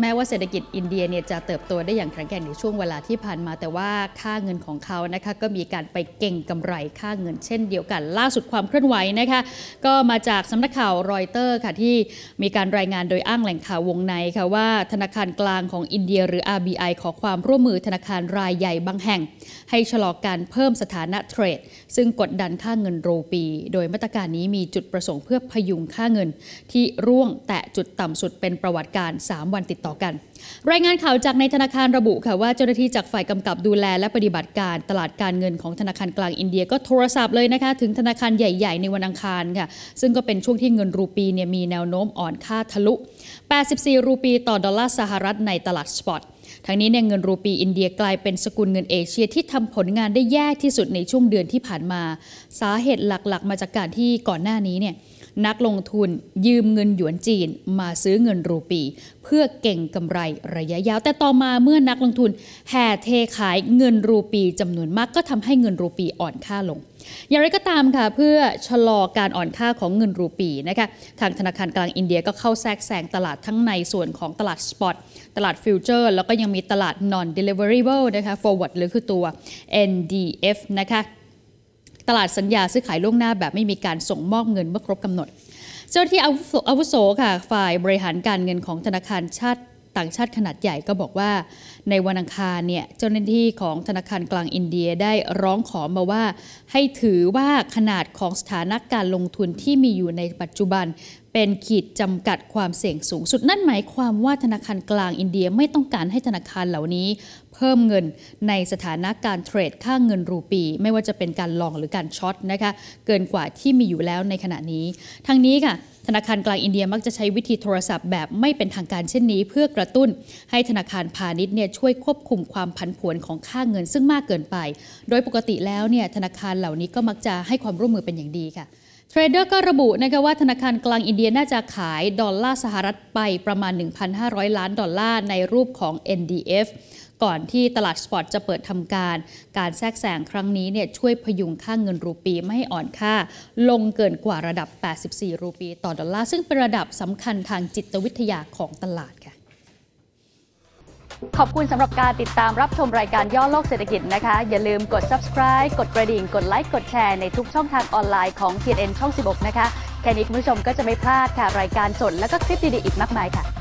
แม้ว่าเศรษฐกิจอินเดียเนี่ยจะเติบโตได้อย่างแข็งแกร่งในช่วงเวลาที่ผ่านมา แต่ว่าค่าเงินของเขานะคะก็มีการไปเก่งกำไรค่าเงินเช่นเดียวกัน ล่าสุดความเคลื่อนไหวนะคะก็มาจากสำนักข่าวรอยเตอร์ค่ะที่มีการรายงานโดยอ้างแหล่งข่าววงในค่ะว่าธนาคารกลางของอินเดียหรือ RBI ขอความร่วมมือธนาคารรายใหญ่บางแห่ง ให้ชะลอการเพิ่มสถานะเทรดซึ่งกดดันค่าเงินโรปี โดยมาตรการนี้มีจุดประสงค์เพื่อพยุงค่าเงิน ที่ร่วงแตะจุดต่ำสุดเป็นประวัติการ3วันติดต่อกันรายงานข่าวจากในธนาคารระบุค่ะว่าเจ้าหน้าที่จากฝ่ายกำกับดูแลและปฏิบัติการตลาดการเงินของธนาคารกลางอินเดียก็โทรศัพท์เลยนะคะ ถึงธนาคารใหญ่ๆในวันอังคารค่ะซึ่งก็เป็นช่วงที่เงินรูปีเนี่ยมีแนวโน้มอ่อนค่าทะลุ 84 รูปีต่อดอลลาร์สหรัฐในตลาดสปอตทั้งนี้เนี่ยเงินรูปีอินเดียกลายเป็นสกุลเงินเอเชียที่ทำผลงานได้แย่ที่สุดในช่วงเดือนที่ผ่านมา สาเหตุหลักๆ มาจากการที่ก่อนหน้านี้เนี่ยนักลงทุนยืมเงินหยวนจีนมาซื้อเงินรูปี เพื่อเก่งกำไร ระยะยาวแต่ต่อมาเมื่อนักลงทุน แห่เทขายเงินรูปีจำนวนมากก็ทำให้เงินรูปีอ่อนค่าลงอย่างไรก็ตามค่ะเพื่อชะลอการอ่อนค่าของเงินรูปีนะคะทางธนาคารกลางอินเดียก็เข้าแทรกแซงตลาดทั้งในส่วนของตลาดสปอตตลาดฟิวเจอร์แล้วก็ยังมีตลาด non deliverable นะคะ forward หรือคือตัว NDF นะคะตลาดสัญญาซื้อขายล่วงหน้าแบบไม่มีการส่งมอบเงินเมื่อครบกำหนด เจ้าที่อาวุโสค่ะฝ่ายบริหารการเงินของธนาคารชาติต่างชาติขนาดใหญ่ก็บอกว่า ในวันอังคารเนี่ยเจ้าหน้าที่ของธนาคารกลางอินเดียได้ร้องขอมาว่า ให้ถือว่าขนาดของสถานะการลงทุนที่มีอยู่ในปัจจุบันเป็นขีดจำกัดความเสี่ยงสูง สุดนั่นหมาย ความว่าธนาคารกลางอินเดียไม่ต้องการให้ธนาคารเหล่านี้ เพิ่มเงินในสถานะการเทรดค่าเงินรูปี ไม่ว่าจะเป็นการลองหรือการช็อตนะคะเกินกว่าที่มีอยู่แล้วในขณะนี้ ทั้งนี้ค่ะธนาคารกลางอินเดียมักจะใช้วิธีโทรศัพท์แบบไม่เป็นทางการเช่นนี้ เพื่อกระตุ้น ให้ธนาคารพาณิชย์เนี่ยช่วยควบคุมความผันผวนของค่าเงินซึ่งมากเกินไป โดยปกติแล้วเนี่ยธนาคารเหล่านี้ก็มักจะให้ความร่วมมือเป็นอย่างดีค่ะเทรดเดอร์ก็ระบุนะคะว่าธนาคารกลางอินเดียน่าจะขายดอลลาร์สหรัฐไปประมาณ 1,500 ล้านดอลลาร์ในรูปของ NDF ก่อนที่ตลาดสปอตจะเปิดทำการ การแทรกแซงครั้งนี้เนี่ยช่วยพยุงค่างเงินรูปีไม่ให้อ่อนค่า ลงเกินกว่าระดับ 84 รูปีต่อดอลลาร์ซึ่งเป็นระดับสำคัญทางจิตวิทยาของตลาดขอบคุณสำหรับการติดตามรับชมรายการย่อโลกเศรษฐกิจนะคะ อย่าลืมกด subscribe กดกระดิ่ง กดไลค์ กดแชร์ในทุกช่องทางออนไลน์ของ TNN ช่อง 16 นะคะ แค่นี้คุณผู้ชมก็จะไม่พลาดค่ะ รายการสดและก็คลิปดีๆอีกมากมายค่ะ